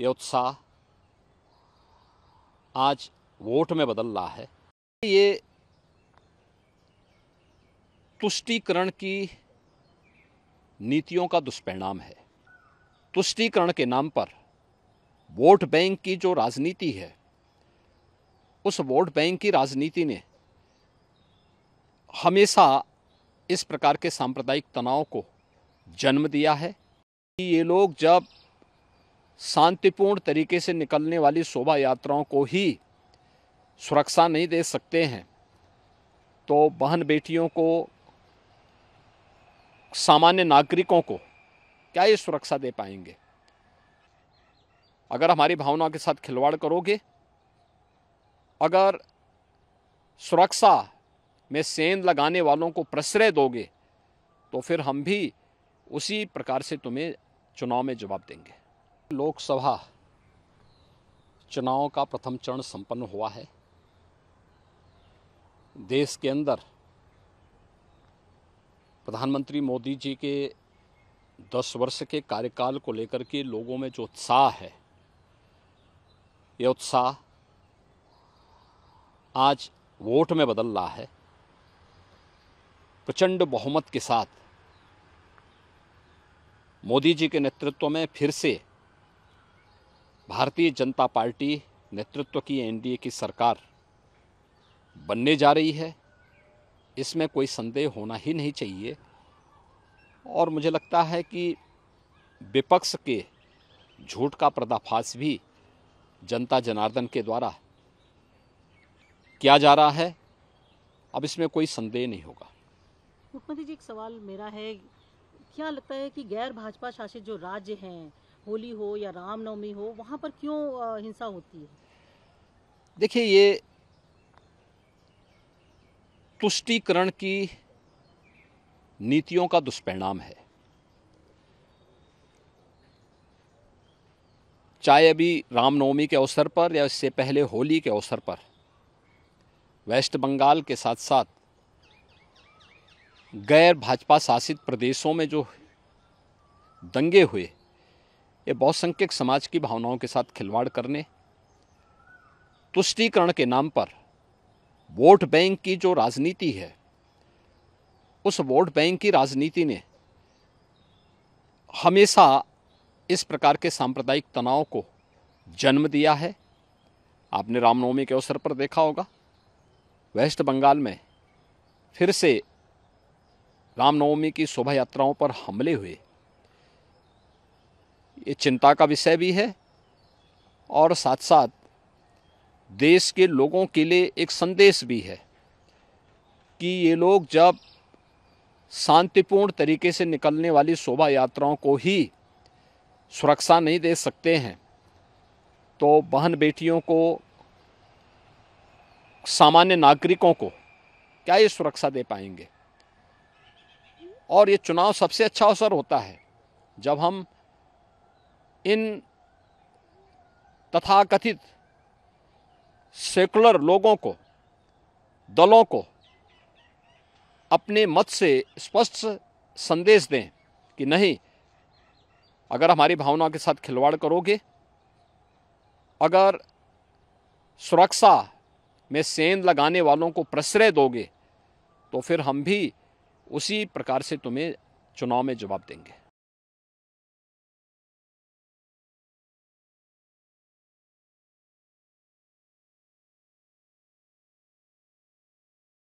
ये उत्साह आज वोट में बदल रहा है ये तुष्टिकरण की नीतियों का दुष्परिणाम है तुष्टिकरण के नाम पर वोट बैंक की जो राजनीति है उस वोट बैंक की राजनीति ने हमेशा इस प्रकार के सांप्रदायिक तनाव को जन्म दिया है कि ये लोग जब शांतिपूर्ण तरीके से निकलने वाली शोभा यात्राओं को ही सुरक्षा नहीं दे सकते हैं तो बहन बेटियों को सामान्य नागरिकों को क्या ये सुरक्षा दे पाएंगे अगर हमारी भावना के साथ खिलवाड़ करोगे अगर सुरक्षा में सेंध लगाने वालों को प्रश्रय दोगे तो फिर हम भी उसी प्रकार से तुम्हें चुनाव में जवाब देंगे लोकसभा चुनाव का प्रथम चरण संपन्न हुआ है देश के अंदर प्रधानमंत्री मोदी जी के दस वर्ष के कार्यकाल को लेकर के लोगों में जो उत्साह है ये उत्साह आज वोट में बदल रहा है प्रचंड बहुमत के साथ मोदी जी के नेतृत्व में फिर से भारतीय जनता पार्टी नेतृत्व की एनडीए की सरकार बनने जा रही है इसमें कोई संदेह होना ही नहीं चाहिए और मुझे लगता है कि विपक्ष के झूठ का पर्दाफाश भी जनता जनार्दन के द्वारा किया जा रहा है अब इसमें कोई संदेह नहीं होगा मुख्यमंत्री जी एक सवाल मेरा है क्या लगता है कि गैर भाजपा शासित जो राज्य हैं होली हो या रामनवमी हो वहाँ पर क्यों हिंसा होती है देखिए ये तुष्टिकरण की नीतियों का दुष्परिणाम है चाहे अभी रामनवमी के अवसर पर या इससे पहले होली के अवसर पर वेस्ट बंगाल के साथ साथ गैर भाजपा शासित प्रदेशों में जो दंगे हुए ये बहुसंख्यक समाज की भावनाओं के साथ खिलवाड़ करने तुष्टिकरण के नाम पर वोट बैंक की जो राजनीति है उस वोट बैंक की राजनीति ने हमेशा इस प्रकार के सांप्रदायिक तनाव को जन्म दिया है आपने रामनवमी के अवसर पर देखा होगा वेस्ट बंगाल में फिर से रामनवमी की शोभा यात्राओं पर हमले हुए ये चिंता का विषय भी है और साथ साथ देश के लोगों के लिए एक संदेश भी है कि ये लोग जब शांतिपूर्ण तरीके से निकलने वाली शोभा यात्राओं को ही सुरक्षा नहीं दे सकते हैं तो बहन बेटियों को सामान्य नागरिकों को क्या ये सुरक्षा दे पाएंगे और ये चुनाव सबसे अच्छा अवसर होता है जब हम इन तथाकथित सेकुलर लोगों को दलों को अपने मत से स्पष्ट संदेश दें कि नहीं अगर हमारी भावना के साथ खिलवाड़ करोगे अगर सुरक्षा में सेंध लगाने वालों को प्रश्रय दोगे तो फिर हम भी उसी प्रकार से तुम्हें चुनाव में जवाब देंगे